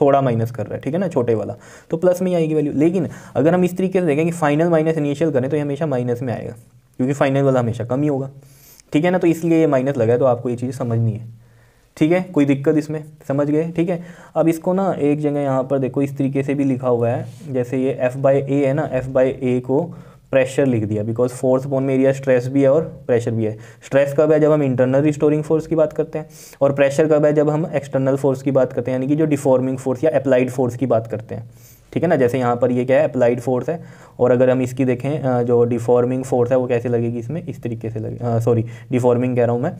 S1: थोड़ा माइनस कर रहा है ठीक है ना छोटे वाला तो प्लस में ही आएगी वैल्यू लेकिन अगर हम इस तरीके से देखें कि फाइनल माइनस इनिशियल करें तो ये हमेशा माइनस में आएगा क्योंकि फाइनल वाला हमेशा कम ही होगा ठीक है ना तो इसलिए ये माइनस लगा है तो आपको ये चीज़ समझनी है ठीक है कोई दिक्कत इसमें समझ गए ठीक है अब इसको ना एक जगह यहाँ पर देखो इस तरीके से भी लिखा हुआ है जैसे ये एफ बाई ए है ना एफ बाई ए को प्रेशर लिख दिया बिकॉज फोर्स बोन में एरिया स्ट्रेस भी है और प्रेशर भी है स्ट्रेस कब है जब हम इंटरनल रिस्टोरिंग फोर्स की बात करते हैं और प्रेशर कब है जब हम एक्सटर्नल फोर्स की बात करते हैं यानी कि जो डिफॉर्मिंग फोर्स या अप्लाइड फोर्स की बात करते हैं ठीक है ना जैसे यहाँ पर ये क्या है अप्लाइड फोर्स है और अगर हम इसकी देखें जो डिफॉर्मिंग फोर्स है वो कैसे लगेगी इसमें इस तरीके से लगे सॉरी डिफॉर्मिंग कह रहा हूँ मैं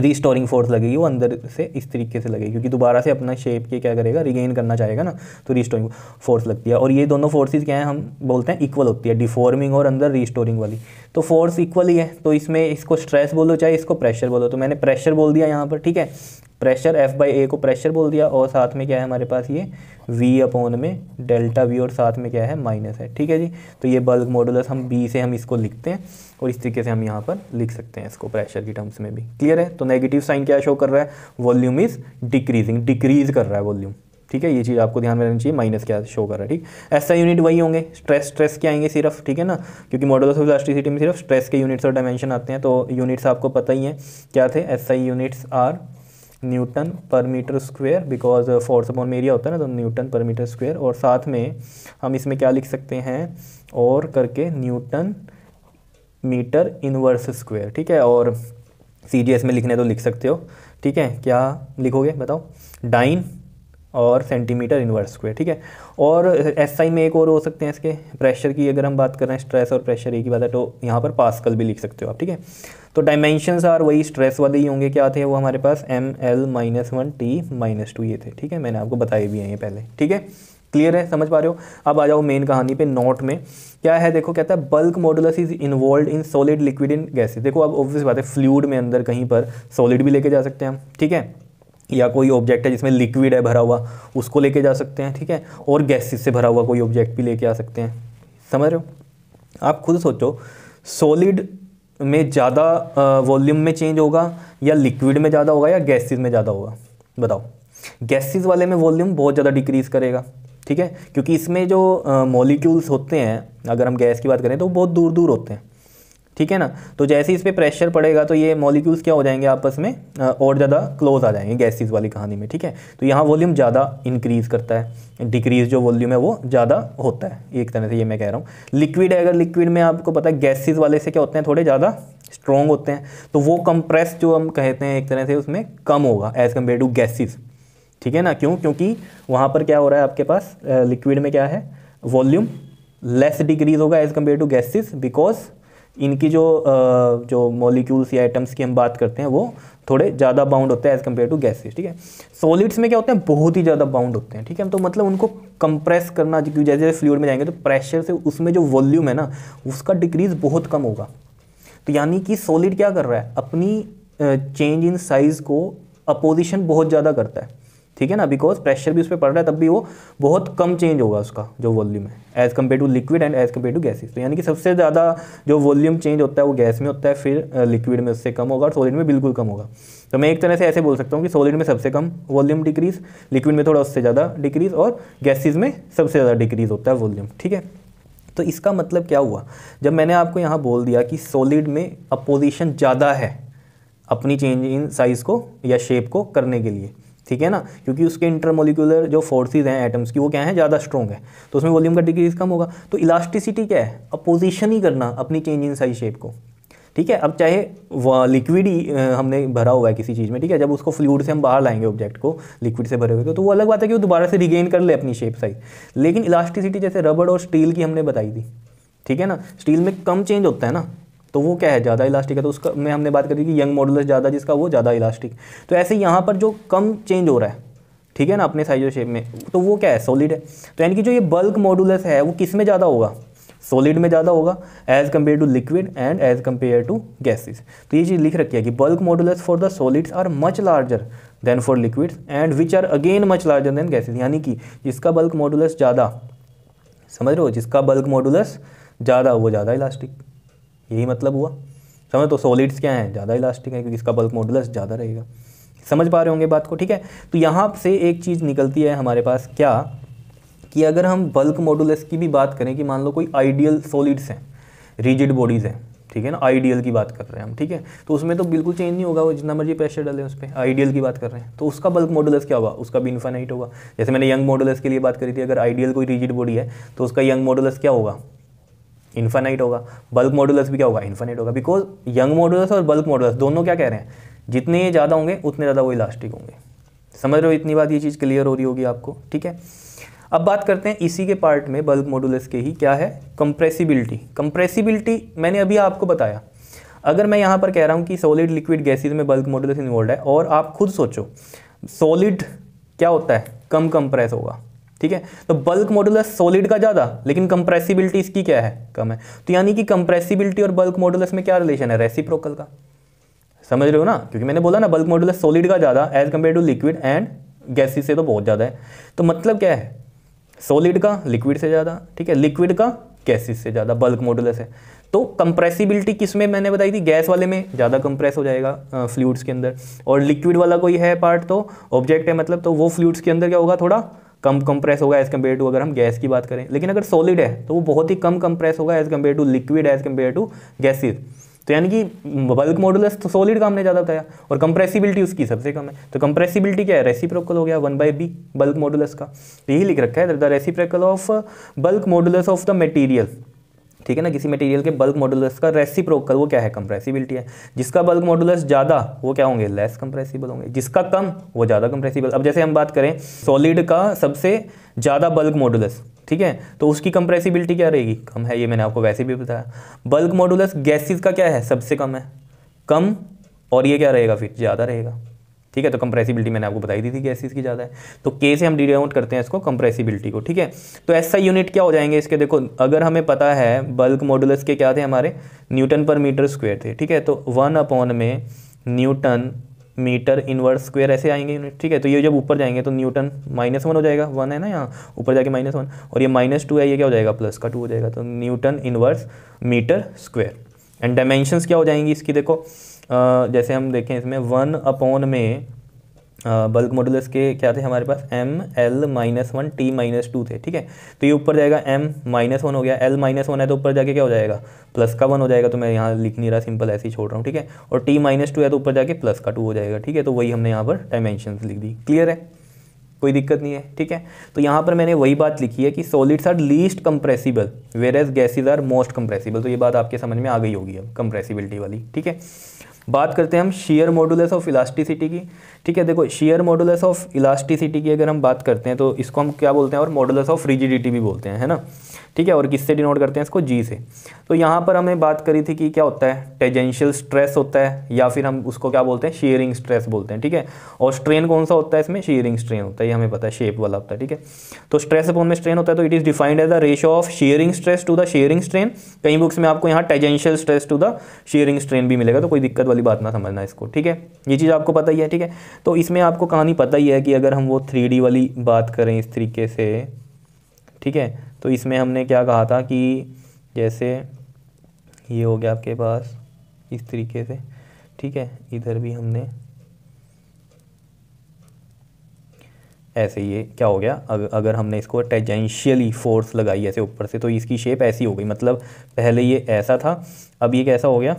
S1: रिस्टोरिंग फोर्स लगेगी वो अंदर से इस तरीके से लगेगी क्योंकि दोबारा से अपना शेप के क्या करेगा रिगेन करना चाहेगा ना तो रिस्टोरिंग फोर्स लगती है और ये दोनों फोर्सेस क्या है हम बोलते हैं इक्वल होती है डिफॉर्मिंग और अंदर रिस्टोरिंग वाली तो फोर्स इक्वल ही है तो इसमें इसको स्ट्रेस बोलो चाहे इसको प्रेशर बोलो तो मैंने प्रेशर बोल दिया यहाँ पर ठीक है प्रेशर एफ बाई ए को प्रेशर बोल दिया और साथ में क्या है हमारे पास ये वी अपोन में डेल्टा वी और साथ में क्या है माइनस है ठीक है जी तो ये बल्क मॉडुलस हम बी से हम इसको लिखते हैं और इस तरीके से हम यहाँ पर लिख सकते हैं इसको प्रेशर की टर्म्स में भी क्लियर है तो नेगेटिव साइन क्या शो कर रहा है वॉल्यूम इज़ डिक्रीजिंग डिक्रीज़ कर रहा है वॉल्यूम ठीक है ये चीज़ आपको ध्यान में रखनी चाहिए माइनस क्या शो कर रहा है ठीक ऐसा यूनिट वही होंगे स्ट्रेस स्ट्रेस के आएंगे सिर्फ ठीक है ना क्योंकि मॉडल ऑफ इलास्टिसिटी में सिर्फ स्ट्रेस के यूनिट्स और डायमेंशन आते हैं तो यूनिट्स आपको पता ही है क्या थे S I units are newton per metre square because force upon area होता है ना तो न्यूटन पर मीटर स्क्वायर और साथ में हम इसमें क्या लिख सकते हैं और करके न्यूटन मीटर इनवर्स स्क्वायर ठीक है और सी में लिखने तो लिख सकते हो ठीक है क्या लिखोगे बताओ डाइन और सेंटीमीटर इन्वर्स स्क्वायर ठीक है और एस आई में एक और हो सकते हैं इसके प्रेशर की अगर हम बात करें स्ट्रेस और प्रेशर एक ही बात है तो यहाँ पर पास्कल भी लिख सकते हो आप ठीक है तो डायमेंशनस आर वही स्ट्रेस वाले ही होंगे क्या थे वो हमारे पास M L minus one T minus two ये थे ठीक है मैंने आपको बताए भी हैं ये पहले ठीक है क्लियर है समझ पा रहे हो अब आ जाओ मेन कहानी पे नोट में क्या है देखो कहता है bulk modulus is involve in solid liquid in gases देखो अब ऑब्वियस बात है फ्लूड में अंदर कहीं पर सॉलिड भी लेके जा सकते हैं हम ठीक है या कोई ऑब्जेक्ट है जिसमें लिक्विड है भरा हुआ उसको लेके जा सकते हैं ठीक है और गैसेस से भरा हुआ कोई ऑब्जेक्ट भी लेके आ सकते हैं समझ रहे हो आप खुद सोचो सॉलिड में ज़्यादा वॉल्यूम में चेंज होगा या लिक्विड में ज़्यादा होगा या गैसेस में ज़्यादा होगा बताओ गैसेस वाले में वॉल्यूम बहुत ज़्यादा डिक्रीज़ करेगा ठीक है क्योंकि इसमें जो मॉलिक्यूल्स होते हैं अगर हम गैस की बात करें तो बहुत दूर दूर होते हैं ठीक है ना तो जैसे इस पर प्रेशर पड़ेगा तो ये मॉलिक्यूल्स क्या हो जाएंगे आपस में और ज़्यादा क्लोज आ जाएंगे गैसेस वाली कहानी में ठीक है तो यहाँ वॉल्यूम ज़्यादा इंक्रीज़ करता है डिक्रीज़ जो वॉल्यूम है वो ज़्यादा होता है एक तरह से ये मैं कह रहा हूँ लिक्विड है अगर लिक्विड में आपको पता है गैसेज वाले से क्या होते हैं थोड़े ज़्यादा स्ट्रॉन्ग होते हैं तो वो कंप्रेस जो हम कहते हैं एक तरह से उसमें कम होगा एज़ कम्पेयर टू गैसेज ठीक है ना क्यों क्योंकि वहाँ पर क्या हो रहा है आपके पास लिक्विड में क्या है वॉल्यूम लेस डिक्रीज़ होगा as compare to gases because इनकी जो जो मॉलिक्यूल्स या आइटम्स की हम बात करते हैं वो थोड़े ज़्यादा बाउंड होते हैं एज़ कम्पेयर टू गैसेज ठीक है सॉलिड्स में क्या होते हैं बहुत ही ज़्यादा बाउंड होते हैं ठीक है तो मतलब उनको कंप्रेस करना जैसे जैसे फ्लूड में जाएंगे तो प्रेशर से उसमें जो वॉल्यूम है ना उसका डिक्रीज़ बहुत कम होगा तो यानी कि सॉलिड क्या कर रहा है अपनी चेंज इन साइज़ को अपोजिशन बहुत ज़्यादा करता है ठीक है ना बिकॉज प्रेशर भी उस पर पड़ रहा है तब भी वो बहुत कम चेंज होगा उसका जो वॉल्यूम है as compare to liquid and as compare to gases तो यानी कि सबसे ज़्यादा जो वॉल्यूम चेंज होता है वो गैस में होता है फिर लिक्विड में उससे कम होगा और सॉलिड में बिल्कुल कम होगा तो मैं एक तरह से ऐसे बोल सकता हूँ कि सॉलिड में सबसे कम वॉल्यूम डिक्रीज़ लिक्विड में थोड़ा उससे ज़्यादा डिक्रीज़ और गैसेज में सबसे ज़्यादा डिक्रीज़ होता है वॉल्यूम ठीक है तो इसका मतलब क्या हुआ जब मैंने आपको यहाँ बोल दिया कि सॉलिड में अपोजिशन ज़्यादा है अपनी चेंज इन साइज़ को या शेप को करने के लिए ठीक है ना क्योंकि उसके इंटरमोलिकुलर जो फोर्सेज हैं एटम्स की वो क्या है ज़्यादा स्ट्रॉग है तो उसमें वॉल्यूम का डिक्रीज कम होगा तो इलास्टिसिटी क्या है अपोजिशन ही करना अपनी चेंज इन साइज शेप को ठीक है अब चाहे लिक्विड ही हमने भरा हुआ है किसी चीज़ में ठीक है जब उसको फ्लूड से हम बाहर लाएंगे ऑब्जेक्ट को लिक्विड से भरे हुए को तो वो अलग बात है कि वो दोबारा से रिगेन कर ले अपनी शेप साइज लेकिन इलास्टिसिटी जैसे रबड़ और स्टील की हमने बताई थी ठीक है ना स्टील में कम चेंज होता है ना तो वो क्या है ज़्यादा इलास्टिक है तो उसका में हमने बात करी कि यंग मॉडुलस ज़्यादा जिसका वो ज़्यादा इलास्टिक तो ऐसे यहाँ पर जो कम चेंज हो रहा है ठीक है ना अपने साइज और शेप में तो वो क्या है सॉलिड है तो यानी कि जो ये बल्क मॉडुलस है वो किस में ज़्यादा होगा सॉलिड में ज़्यादा होगा as compare to liquid and as compare to gases तो ये चीज़ लिख रखी है कि bulk modulus for the solids are much larger than for liquids and which are again much larger than gases यानी कि जिसका बल्क मॉडुलस ज़्यादा समझ रहे हो जिसका बल्क मॉडुलस ज़्यादा वो ज़्यादा इलास्टिक यही मतलब हुआ समझ तो सॉलिड्स क्या हैं ज़्यादा इलास्टिक है क्योंकि इसका बल्क मॉडुलस ज़्यादा रहेगा समझ पा रहे होंगे बात को ठीक है तो यहाँ से एक चीज़ निकलती है हमारे पास क्या कि अगर हम बल्क मॉडुलस की भी बात करें कि मान लो कोई आइडियल सॉलिड्स हैं रिजिड बॉडीज़ हैं ठीक है ना आइडियल की बात कर रहे हैं हम ठीक है तो उसमें तो बिल्कुल चेंज नहीं होगा वो जितना मर्जी प्रेशर डालें उस पर आइडियल की बात कर रहे हैं तो उसका बल्क मॉडुलस क्या होगा उसका भी इन्फानाइट होगा जैसे मैंने यंग मॉडुलस के लिए बात करी थी अगर आइडियल कोई रिजिड बॉडी है तो उसका यंग मॉडुलस क्या होगा इन्फानाइट होगा बल्क मॉडुलस भी क्या होगा इन्फानाइट होगा बिकॉज यंग मॉडुलस और बल्क मॉडुलस दोनों क्या कह रहे हैं जितने ये ज़्यादा होंगे उतने ज़्यादा वो इलास्टिक होंगे समझ रहे हो इतनी बात ये चीज़ क्लियर हो रही होगी आपको ठीक है अब बात करते हैं इसी के पार्ट में बल्क मॉडुलस के ही क्या है कंप्रेसिबिलिटी कंप्रेसिबिलिटी मैंने अभी आपको बताया अगर मैं यहाँ पर कह रहा हूँ कि सॉलिड लिक्विड गैसेज में बल्क मॉडुलस इन्वॉल्व है और आप खुद सोचो सॉलिड क्या होता है कम कंप्रेस होगा ठीक है तो बल्क मॉडुलस सॉलिड का ज़्यादा लेकिन कंप्रेसिबिलिटी इसकी क्या है कम है तो यानी कि कंप्रेसिबिलिटी और बल्क मॉडुलस में क्या रिलेशन है रेसिप्रोकल का समझ रहे हो ना क्योंकि मैंने बोला ना बल्क मॉडुलस सॉलिड का ज़्यादा as compare to liquid and gases से तो बहुत ज़्यादा है तो मतलब क्या है सॉलिड का लिक्विड से ज़्यादा ठीक है लिक्विड का गैसेस से ज़्यादा बल्क मॉडुलस है तो कंप्रेसिबिलिटी किस में मैंने बताई थी गैस वाले में ज़्यादा कंप्रेस हो जाएगा फ्लूड्स के अंदर और लिक्विड वाला कोई है पार्ट तो ऑब्जेक्ट है मतलब तो वो फ्लूड्स के अंदर क्या होगा थोड़ा कम कंप्रेस होगा एज़ कम्पेयर टू अगर हम गैस की बात करें लेकिन अगर सॉलिड है तो वो बहुत ही कम कंप्रेस होगा as compare to liquid as compare to gases तो यानी कि बल्क मॉडुलस तो सॉलिड का हमने ज़्यादा बताया और कंप्रेसिबिलिटी उसकी सबसे कम है तो कंप्रेसिबिलिटी क्या है रेसिप्रोकल हो गया one by B bulk modulus का तो यही लिख रखा है the reciprocal of bulk modulus of the material ठीक है ना किसी मटेरियल के बल्क मॉडुलस का रेसिप्रोकल वो क्या है कंप्रेसिबिलिटी है जिसका बल्क मॉडुलस ज़्यादा वो क्या होंगे लेस कंप्रेसिबल होंगे जिसका कम वो ज़्यादा कंप्रेसिबल अब जैसे हम बात करें सॉलिड का सबसे ज़्यादा बल्क मॉडुलस ठीक है तो उसकी कंप्रेसिबिलिटी क्या रहेगी कम है ये मैंने आपको वैसे भी बताया बल्क मॉडुलस गैसेज का क्या है सबसे कम है कम और ये क्या रहेगा फिर ज़्यादा रहेगा ठीक है तो कंप्रेसिबिलिटी मैंने आपको बताई दी थी कि एस इसकी ज़्यादा है तो के से हम डिनोट करते हैं इसको कंप्रेसिबिलिटी को ठीक है तो ऐसा यूनिट क्या हो जाएंगे इसके देखो अगर हमें पता है बल्क मॉडुलस के क्या थे हमारे न्यूटन पर मीटर स्क्वेयर थे ठीक है तो वन अपॉन में न्यूटन मीटर इनवर्स स्क्वेयर ऐसे आएंगे यूनिट ठीक है तो ये जब ऊपर जाएंगे तो न्यूटन माइनस वन हो जाएगा वन है ना यहाँ ऊपर जाके माइनस वन और ये माइनस टू है ये क्या हो जाएगा प्लस का टू हो जाएगा तो newton inverse metre square and dimensions क्या हो जाएंगी इसकी देखो जैसे हम देखें इसमें वन अपॉन में बल्क मॉडुलस के क्या थे हमारे पास M L minus one T minus two थे ठीक है तो ये ऊपर जाएगा एम माइनस वन हो गया एल माइनस वन है तो ऊपर जाके क्या हो जाएगा प्लस का वन हो जाएगा तो मैं यहाँ लिख नहीं रहा सिंपल ऐसे ही छोड़ रहा हूँ ठीक है और टी माइनस टू है तो ऊपर जाके प्लस का टू हो जाएगा ठीक है तो वही हमने यहाँ पर डायमेंशन लिख दी क्लियर है कोई दिक्कत नहीं है ठीक है तो यहाँ पर मैंने वही बात लिखी है कि solids are least compressible whereas gases are most compressible तो ये बात आपके समझ में आ गई होगी अब कंप्रेसिबिलिटी वाली ठीक है बात करते हैं हम शेयर मॉडुलस ऑफ इलास्टिसिटी की ठीक है देखो शेयर मॉडुलस ऑफ इलास्टिसिटी की अगर हम बात करते हैं तो इसको हम क्या बोलते हैं और मॉडुलस ऑफ रिजिडिटी भी बोलते हैं है ना ठीक है और किससे डिनोट करते हैं इसको जी से तो यहाँ पर हमें बात करी थी कि क्या होता है टेजेंशियल स्ट्रेस होता है या फिर हम उसको क्या बोलते हैं शेयरिंग स्ट्रेस बोलते हैं ठीक है और स्ट्रेन कौन सा होता है इसमें शेयरिंग स्ट्रेन होता है ये हमें पता है शेप वाला होता है ठीक है तो स्ट्रेस अपॉन में स्ट्रेन होता है तो it is defined as the ratio of shearing stress to the shearing strain कई बुक्स में आपको यहाँ tangential stress to the shearing strain भी मिलेगा तो कोई दिक्कत वाली बात ना समझना इसको ठीक है ये चीज़ आपको पता ही है ठीक है तो इसमें आपको कहानी पता ही है कि अगर हम वो थ्री वाली बात करें इस तरीके से ठीक है तो इसमें हमने क्या कहा था कि जैसे ये हो गया आपके पास इस तरीके से ठीक है इधर भी हमने ऐसे ये क्या हो गया अगर अगर हमने इसको टेजेंशियली फोर्स लगाई ऐसे ऊपर से तो इसकी शेप ऐसी हो गई मतलब पहले ये ऐसा था अब ये कैसा हो गया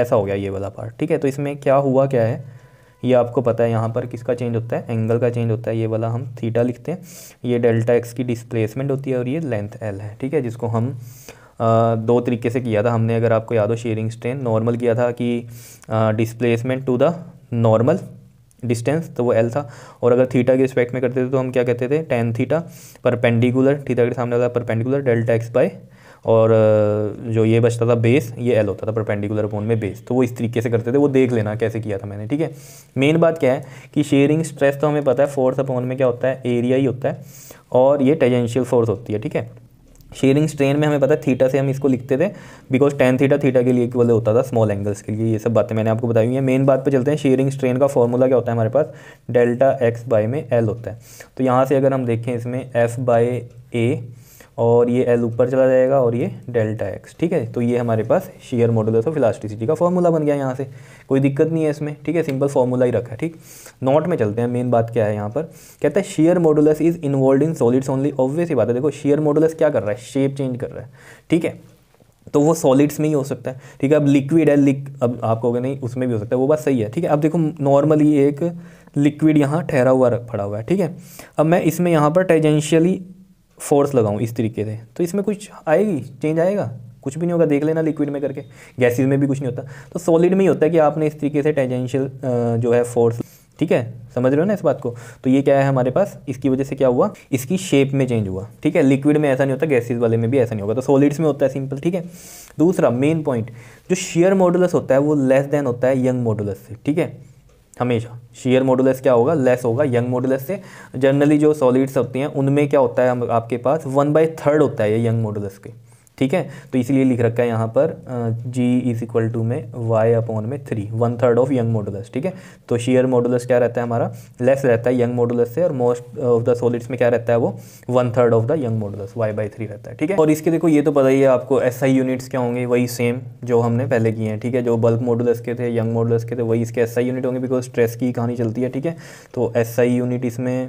S1: ऐसा हो गया ये वाला पार्ट ठीक है तो इसमें क्या हुआ क्या है ये आपको पता है यहाँ पर किसका चेंज होता है एंगल का चेंज होता है ये वाला हम थीटा लिखते हैं ये डेल्टा एक्स की डिस्प्लेसमेंट होती है और ये लेंथ एल है ठीक है जिसको हम आ, दो तरीके से किया था हमने अगर आपको याद हो शेयरिंग स्ट्रेन नॉर्मल किया था कि displacement to the normal distance तो वो एल था और अगर थीटा के रिस्पेक्ट में करते थे तो हम क्या कहते थे टेन थीटा परपेंडिकुलर थीटा के सामने वाला परपेंडिकुलर डेल्टा एक्स बाय और जो ये बचता था बेस ये एल होता था परपेंडिकुलर अपॉन में बेस तो वो इस तरीके से करते थे वो देख लेना कैसे किया था मैंने ठीक है मेन बात क्या है कि शेयरिंग स्ट्रेस तो हमें पता है फोर्स अपॉन में क्या होता है एरिया ही होता है और ये टेजेंशियल फोर्स होती है ठीक है शेयरिंग स्ट्रेन में हमें पता है थीटा से हम इसको लिखते थे बिकॉज टेन थीटा थीटा के लिए इक्वल होता था स्मॉल एंगल्स के लिए ये सब बातें मैंने आपको बताई हुई है मेन बात पे चलते हैं शेयरिंग स्ट्रेन का फॉर्मूला क्या होता है हमारे पास डेल्टा एक्स बाय में एल होता है तो यहाँ से अगर हम देखें इसमें एफ बाई ए और ये एल ऊपर चला जाएगा और ये डेल्टा एक्स ठीक है तो ये हमारे पास शेयर मॉडुलस ऑफ इलास्टिसिटी का फॉर्मूला बन गया यहाँ से कोई दिक्कत नहीं है इसमें ठीक है सिंपल फॉर्मूला ही रखा है ठीक नॉट में चलते हैं मेन बात क्या है यहाँ पर कहता है shear modulus is involve in solids only obvious ही बात है देखो शेयर मॉडुलस क्या कर रहा है शेप चेंज कर रहा है ठीक है तो वो सॉलिड्स में ही हो सकता है ठीक है अब लिक्विड है लिक अब आप कहोगे नहीं उसमें भी हो सकता है वो बात सही है ठीक है अब देखो नॉर्मली एक लिक्विड यहाँ ठहरा हुआ पड़ा हुआ है ठीक है अब मैं इसमें यहाँ पर टेजेंशियली फोर्स लगाऊँ इस तरीके से तो इसमें कुछ आएगी चेंज आएगा कुछ भी नहीं होगा देख लेना लिक्विड में करके गैसेज में भी कुछ नहीं होता तो सॉलिड में ही होता है कि आपने इस तरीके से टेंजेंशियल जो है फोर्स ठीक है समझ रहे हो ना इस बात को तो ये क्या है हमारे पास इसकी वजह से क्या हुआ इसकी शेप में चेंज हुआ ठीक है लिक्विड में ऐसा नहीं होता गैसेज वाले में भी ऐसा नहीं होगा तो सॉलिड्स में होता है सिंपल ठीक है दूसरा मेन पॉइंट जो शेयर मॉडुलस होता है वो लेस देन होता है यंग मॉडुलस से ठीक है हमेशा शेयर मॉडुलस क्या होगा लेस होगा यंग मॉडुलस से जनरली जो सॉलिड्स होती हैं उनमें क्या होता है आपके पास वन बाई थर्ड होता है ये यंग मॉडुलस के ठीक है तो इसलिए लिख रखा है यहाँ पर जी इज इक्वल टू में वाई अपॉन में three one third of Young modulus ठीक है तो शेयर मॉडुलस क्या रहता है हमारा लेस रहता है यंग मॉडुलस से और मोस्ट ऑफ द सॉलिड्स में क्या रहता है वो one third of the Young modulus Y by three रहता है ठीक है और इसके देखो ये तो पता ही है आपको एस आई यूनिट्स क्या होंगे वही सेम जो हमने पहले किए हैं ठीक है जो बल्क मॉडुलस के थे यंग मॉडुलस के थे वही इसके एस आई यूनिट होंगे बिकॉज स्ट्रेस की कहानी चलती है ठीक है तो एस आई यूनिट इसमें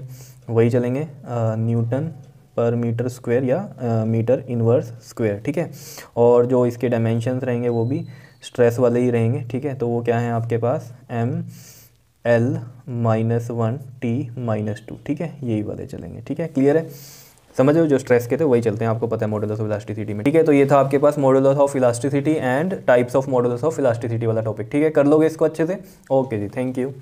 S1: वही चलेंगे न्यूटन पर मीटर स्क्वायर या मीटर इनवर्स स्क्वायर ठीक है और जो इसके डायमेंशंस रहेंगे वो भी स्ट्रेस वाले ही रहेंगे ठीक है तो वो क्या है आपके पास M L minus one T minus two ठीक है यही वाले चलेंगे ठीक है क्लियर है समझ रहे हो जो स्ट्रेस के थे वही चलते हैं आपको पता है मॉडल्स ऑफ इलास्टिसिटी में ठीक है तो ये था आपके पास modulus of elasticity and types of modulus of elasticity वाला टॉपिक ठीक है कर लोगे इसको अच्छे से ओके जी थैंक यू